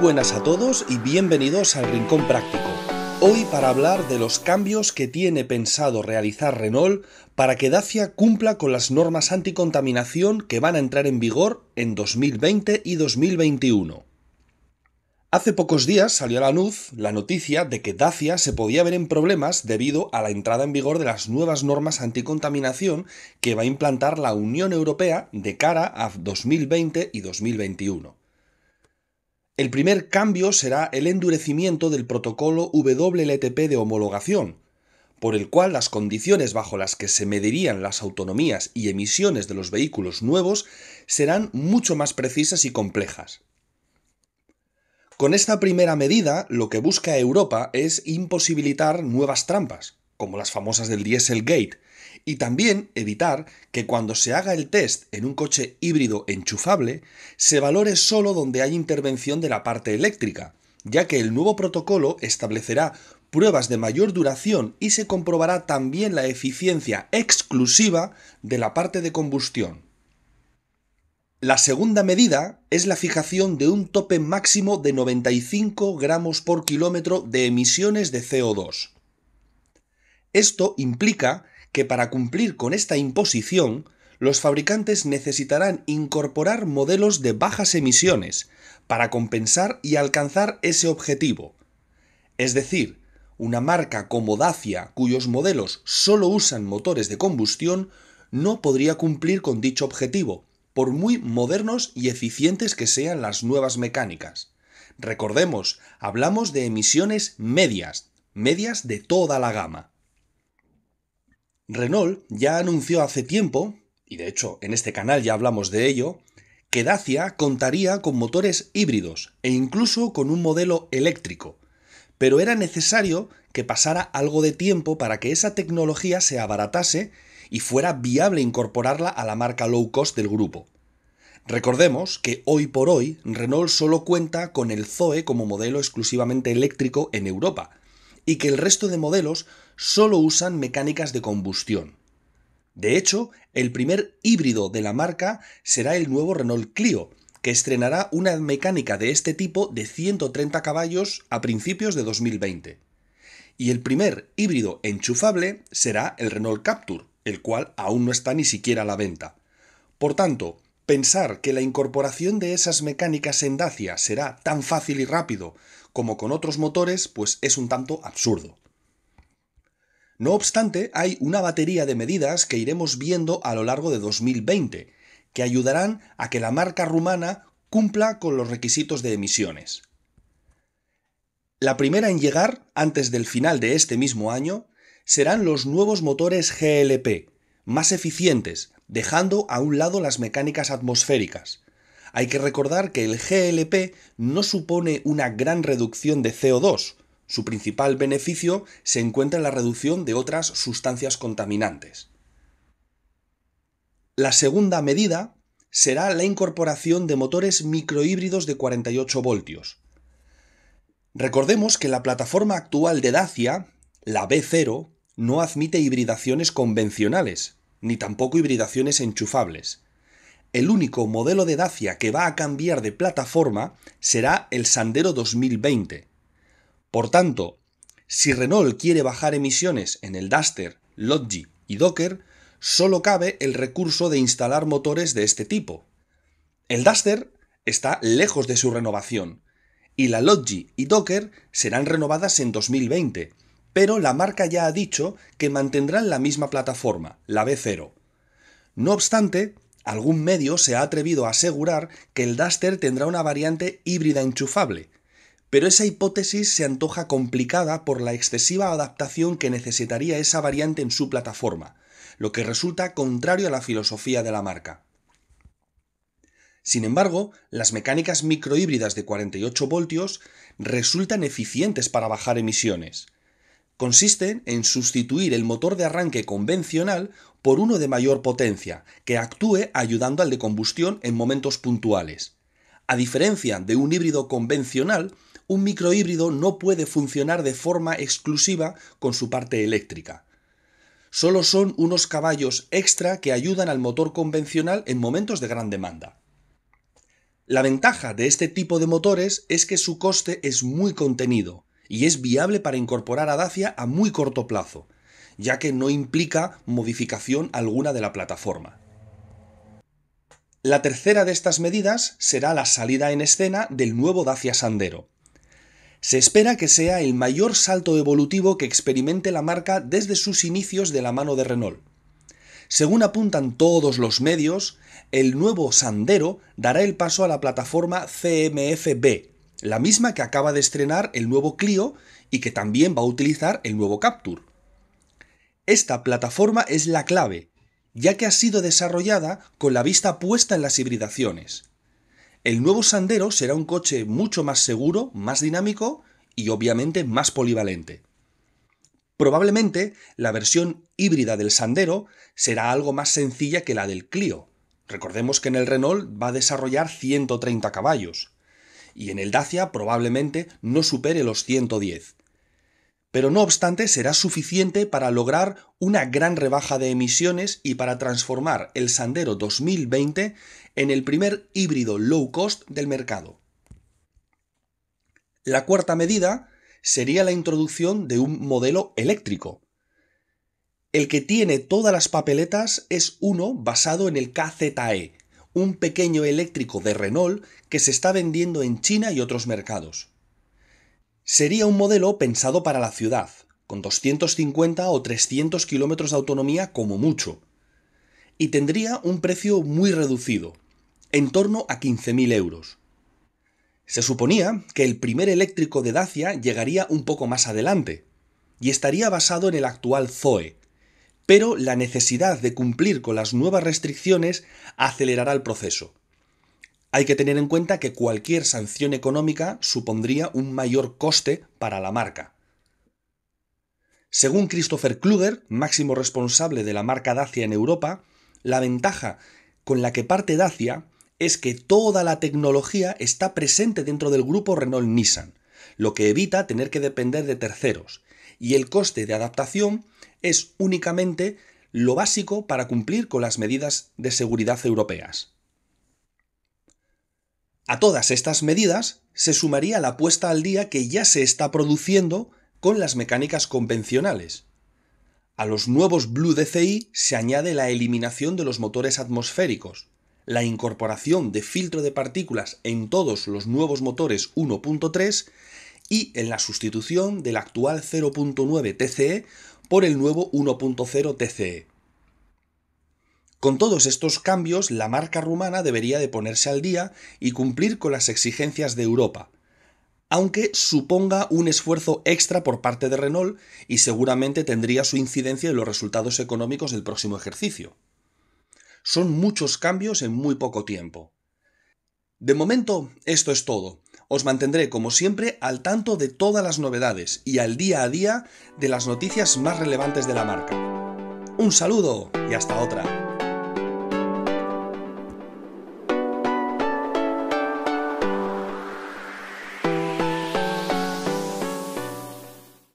buenas a todos y bienvenidos al Rincón Práctico. Hoy para hablar de los cambios que tiene pensado realizar Renault para que Dacia cumpla con las normas anticontaminación que van a entrar en vigor en 2020 y 2021. Hace pocos días salió a la luz la noticia de que Dacia se podía ver en problemas debido a la entrada en vigor de las nuevas normas anticontaminación que va a implantar la Unión Europea de cara a 2020 y 2021. El primer cambio será el endurecimiento del protocolo WLTP de homologación, por el cual las condiciones bajo las que se medirían las autonomías y emisiones de los vehículos nuevos serán mucho más precisas y complejas. Con esta primera medida, lo que busca Europa es imposibilitar nuevas trampas, como las famosas del Dieselgate, y también evitar que cuando se haga el test en un coche híbrido enchufable se valore solo donde hay intervención de la parte eléctrica, ya que el nuevo protocolo establecerá pruebas de mayor duración y se comprobará también la eficiencia exclusiva de la parte de combustión. La segunda medida es la fijación de un tope máximo de 95 gramos por kilómetro de emisiones de CO2. Esto implica que para cumplir con esta imposición, los fabricantes necesitarán incorporar modelos de bajas emisiones para compensar y alcanzar ese objetivo. Es decir, una marca como Dacia, cuyos modelos solo usan motores de combustión, no podría cumplir con dicho objetivo, por muy modernos y eficientes que sean las nuevas mecánicas. Recordemos, hablamos de emisiones medias, medias de toda la gama. Renault ya anunció hace tiempo, y de hecho en este canal ya hablamos de ello, que Dacia contaría con motores híbridos e incluso con un modelo eléctrico, pero era necesario que pasara algo de tiempo para que esa tecnología se abaratase y fuera viable incorporarla a la marca low cost del grupo. Recordemos que hoy por hoy Renault solo cuenta con el Zoe como modelo exclusivamente eléctrico en Europa, y que el resto de modelos solo usan mecánicas de combustión. De hecho, el primer híbrido de la marca será el nuevo Renault Clio, que estrenará una mecánica de este tipo de 130 caballos a principios de 2020. Y el primer híbrido enchufable será el Renault Capture, el cual aún no está ni siquiera a la venta. Por tanto, pensar que la incorporación de esas mecánicas en Dacia será tan fácil y rápido como con otros motores, pues es un tanto absurdo. No obstante, hay una batería de medidas que iremos viendo a lo largo de 2020, que ayudarán a que la marca rumana cumpla con los requisitos de emisiones. La primera en llegar, antes del final de este mismo año, serán los nuevos motores GLP, más eficientes, dejando a un lado las mecánicas atmosféricas, hay que recordar que el GLP no supone una gran reducción de CO2. Su principal beneficio se encuentra en la reducción de otras sustancias contaminantes. La segunda medida será la incorporación de motores microhíbridos de 48 voltios. Recordemos que la plataforma actual de Dacia, la B0, no admite hibridaciones convencionales, ni tampoco hibridaciones enchufables el único modelo de Dacia que va a cambiar de plataforma será el Sandero 2020. Por tanto, si Renault quiere bajar emisiones en el Duster, Logi y Docker, solo cabe el recurso de instalar motores de este tipo. El Duster está lejos de su renovación, y la Lodgy y Docker serán renovadas en 2020, pero la marca ya ha dicho que mantendrán la misma plataforma, la B0. No obstante, Algún medio se ha atrevido a asegurar que el Duster tendrá una variante híbrida enchufable, pero esa hipótesis se antoja complicada por la excesiva adaptación que necesitaría esa variante en su plataforma, lo que resulta contrario a la filosofía de la marca. Sin embargo, las mecánicas microhíbridas de 48 voltios resultan eficientes para bajar emisiones. Consisten en sustituir el motor de arranque convencional por uno de mayor potencia, que actúe ayudando al de combustión en momentos puntuales. A diferencia de un híbrido convencional, un microhíbrido no puede funcionar de forma exclusiva con su parte eléctrica. Solo son unos caballos extra que ayudan al motor convencional en momentos de gran demanda. La ventaja de este tipo de motores es que su coste es muy contenido y es viable para incorporar a Dacia a muy corto plazo, ya que no implica modificación alguna de la plataforma. La tercera de estas medidas será la salida en escena del nuevo Dacia Sandero. Se espera que sea el mayor salto evolutivo que experimente la marca desde sus inicios de la mano de Renault. Según apuntan todos los medios, el nuevo Sandero dará el paso a la plataforma CMFB, la misma que acaba de estrenar el nuevo Clio y que también va a utilizar el nuevo Capture. Esta plataforma es la clave, ya que ha sido desarrollada con la vista puesta en las hibridaciones. El nuevo Sandero será un coche mucho más seguro, más dinámico y obviamente más polivalente. Probablemente la versión híbrida del Sandero será algo más sencilla que la del Clio. Recordemos que en el Renault va a desarrollar 130 caballos y en el Dacia probablemente no supere los 110 pero no obstante será suficiente para lograr una gran rebaja de emisiones y para transformar el Sandero 2020 en el primer híbrido low cost del mercado. La cuarta medida sería la introducción de un modelo eléctrico. El que tiene todas las papeletas es uno basado en el KZE, un pequeño eléctrico de Renault que se está vendiendo en China y otros mercados. Sería un modelo pensado para la ciudad, con 250 o 300 kilómetros de autonomía como mucho, y tendría un precio muy reducido, en torno a 15.000 euros. Se suponía que el primer eléctrico de Dacia llegaría un poco más adelante, y estaría basado en el actual Zoe, pero la necesidad de cumplir con las nuevas restricciones acelerará el proceso. Hay que tener en cuenta que cualquier sanción económica supondría un mayor coste para la marca. Según Christopher Kluger, máximo responsable de la marca Dacia en Europa, la ventaja con la que parte Dacia es que toda la tecnología está presente dentro del grupo Renault-Nissan, lo que evita tener que depender de terceros, y el coste de adaptación es únicamente lo básico para cumplir con las medidas de seguridad europeas. A todas estas medidas se sumaría la puesta al día que ya se está produciendo con las mecánicas convencionales. A los nuevos Blue DCI se añade la eliminación de los motores atmosféricos, la incorporación de filtro de partículas en todos los nuevos motores 1.3 y en la sustitución del actual 0.9 TCE por el nuevo 1.0 TCE. Con todos estos cambios, la marca rumana debería de ponerse al día y cumplir con las exigencias de Europa, aunque suponga un esfuerzo extra por parte de Renault y seguramente tendría su incidencia en los resultados económicos del próximo ejercicio. Son muchos cambios en muy poco tiempo. De momento, esto es todo. Os mantendré, como siempre, al tanto de todas las novedades y al día a día de las noticias más relevantes de la marca. Un saludo y hasta otra.